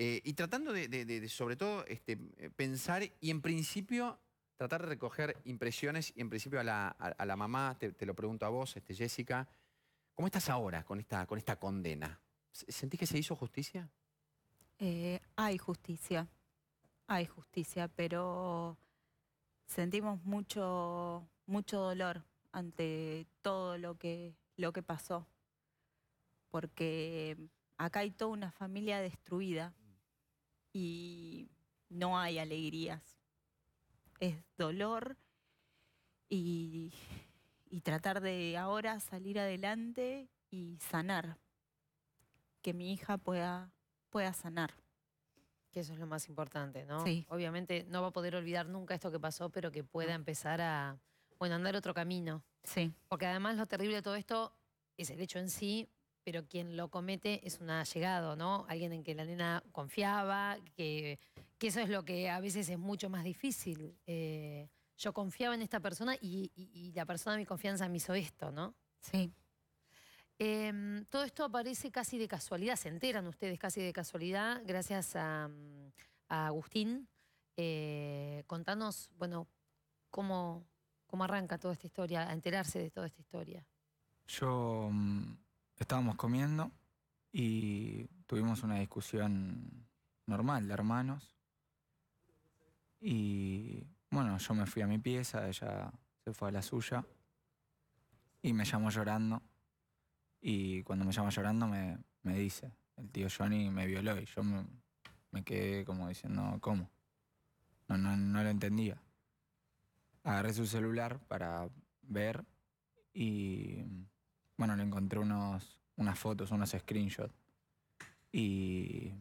Eh, y tratando de, sobre todo, este, eh, pensar y en principio tratar de recoger impresiones y en principio a la, mamá, te, lo pregunto a vos, este, Jessica, ¿cómo estás ahora con esta, con esta condena? ¿Sentís que se hizo justicia? Eh, hay justicia, hay justicia, pero sentimos mucho, mucho dolor ante todo lo que, lo que pasó, porque acá hay toda una familia destruida y no hay alegrías. Es dolor y, tratar de ahora salir adelante y sanar. Que mi hija pueda, pueda sanar. Que eso es lo más importante, ¿no? Obviamente no va a poder olvidar nunca esto que pasó, pero que pueda empezar a, bueno, andar otro camino. Sí. Porque además lo terrible de todo esto es el hecho en sí, pero quien lo comete es un allegado, ¿no? Alguien en que la nena confiaba, que, eso es lo que a veces es mucho más difícil. Eh, yo confiaba en esta persona y, la persona de mi confianza me hizo esto, ¿no? Sí. Em, todo esto aparece casi de casualidad, se enteran ustedes casi de casualidad, gracias a, mm, Agustín. Eh, contanos, bueno, cómo, cómo arranca toda esta historia, a enterarse de toda esta historia. Yo mm, estábamos comiendo y tuvimos una discusión normal de hermanos. Y bueno, yo me fui a mi pieza, ella se fue a la suya y me llamó llorando. Y cuando me llama llorando me, me dice, el tío Johnny me violó y yo me, quedé como diciendo, ¿cómo? No, no, no, lo entendía. Agarré su celular para ver y bueno, le encontré unos, unas fotos, unos screenshots. Y,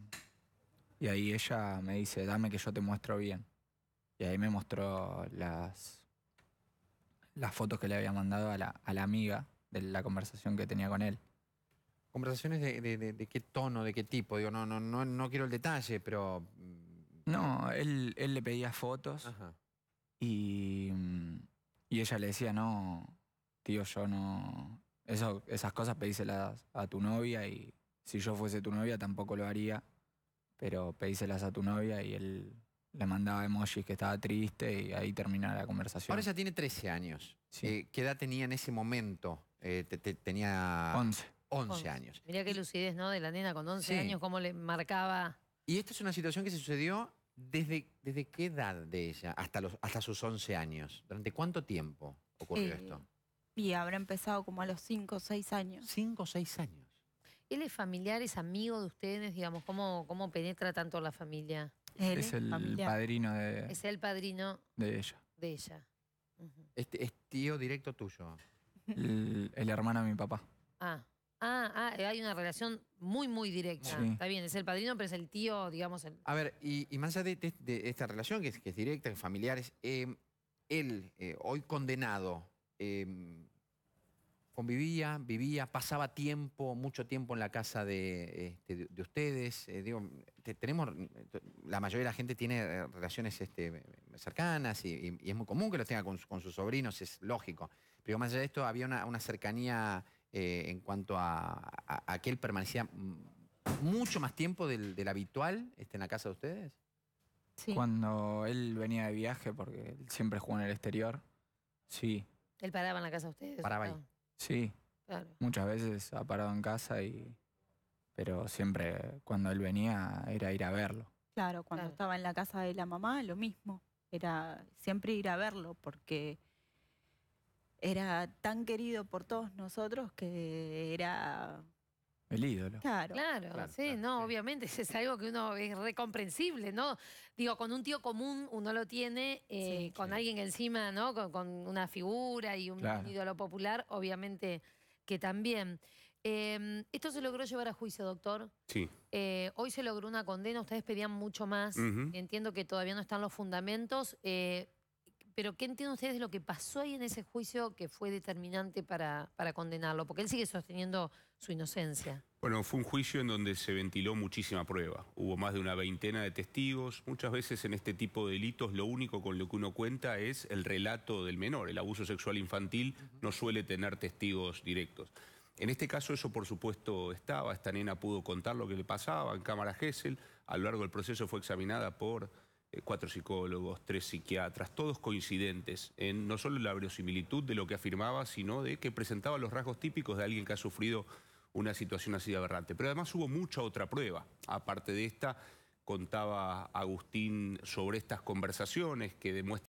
y ahí ella me dice, dame que yo te muestro bien. Y ahí me mostró las, las fotos que le había mandado a la, a la amiga de la conversación que tenía con él. ¿Conversaciones de, de, qué tono, de qué tipo? Digo, no, no, no, no quiero el detalle, pero... Mm, no, él, él le pedía fotos y, y ella le decía, no, tío, yo no, esas cosas pedíselas a tu novia y si yo fuese tu novia tampoco lo haría, pero pedíselas a tu novia y él le mandaba emojis que estaba triste y ahí terminaba la conversación. Ahora ella tiene 13 años. Eh, ¿Qué edad tenía en ese momento? Eh, tenía... 11. 11. años. Mirá qué lucidez, ¿no? De la nena con 11 años, cómo le marcaba... Y esta es una situación que se sucedió desde, desde qué edad de ella hasta, los, hasta sus 11 años. ¿Durante cuánto tiempo ocurrió eh, esto? Y habrá empezado como a los 5 o 6 años. 5 o 6 años. ¿Él es familiar, es amigo de ustedes? Digamos, ¿cómo, cómo penetra tanto la familia? es, el padrino de... Es el padrino... De ella. De ella. este, es tío directo tuyo. el, la hermano de mi papá. Ah. Ah, ah eh, hay una relación muy, muy directa. Está bien, es el padrino, pero es el tío, digamos. A ver, y, más allá de, esta relación, que es, que es directa, familiar, es eh, él, eh, hoy condenado, Em, convivía, vivía, pasaba tiempo, mucho tiempo en la casa de, este, ustedes. Eh, digo, tenemos, la mayoría de la gente tiene eh, relaciones este, cercanas y, es muy común que los tenga con, sus sobrinos, es lógico. Pero más allá de esto, había una, cercanía eh, en cuanto a, que él permanecía mucho más tiempo del, habitual este, en la casa de ustedes. Sí. Cuando él venía de viaje, porque él siempre jugó en el exterior, sí, él paraba en la casa de ustedes. Paraba Sí. Muchas veces ha parado en casa y. Pero siempre cuando él venía era ir a verlo. Claro, cuando estaba en la casa de la mamá, lo mismo. Era siempre ir a verlo porque era tan querido por todos nosotros que era el ídolo. Claro. sí, no, obviamente es algo que uno es recomprensible, ¿no? Digo, con un tío común uno lo tiene, eh, con alguien encima, ¿no? Con, una figura y un ídolo popular, obviamente que también. Em, esto se logró llevar a juicio, doctor. Sí. Eh, hoy se logró una condena, ustedes pedían mucho más. Entiendo que todavía no están los fundamentos. Eh, pero ¿qué entienden ustedes de lo que pasó ahí en ese juicio que fue determinante para, para condenarlo? Porque él sigue sosteniendo su inocencia. Bueno, fue un juicio en donde se ventiló muchísima prueba. Hubo más de una veintena de testigos. Muchas veces en este tipo de delitos lo único con lo que uno cuenta es el relato del menor. El abuso sexual infantil no suele tener testigos directos. En este caso eso por supuesto estaba. Esta nena pudo contar lo que le pasaba en cámara Gesell. A lo largo del proceso fue examinada por eh, cuatro psicólogos, tres psiquiatras, todos coincidentes en no solo la verosimilitud de lo que afirmaba, sino de que presentaba los rasgos típicos de alguien que ha sufrido una situación así de aberrante. Pero además hubo mucha otra prueba, aparte de esta, contaba Agustín sobre estas conversaciones que demuestran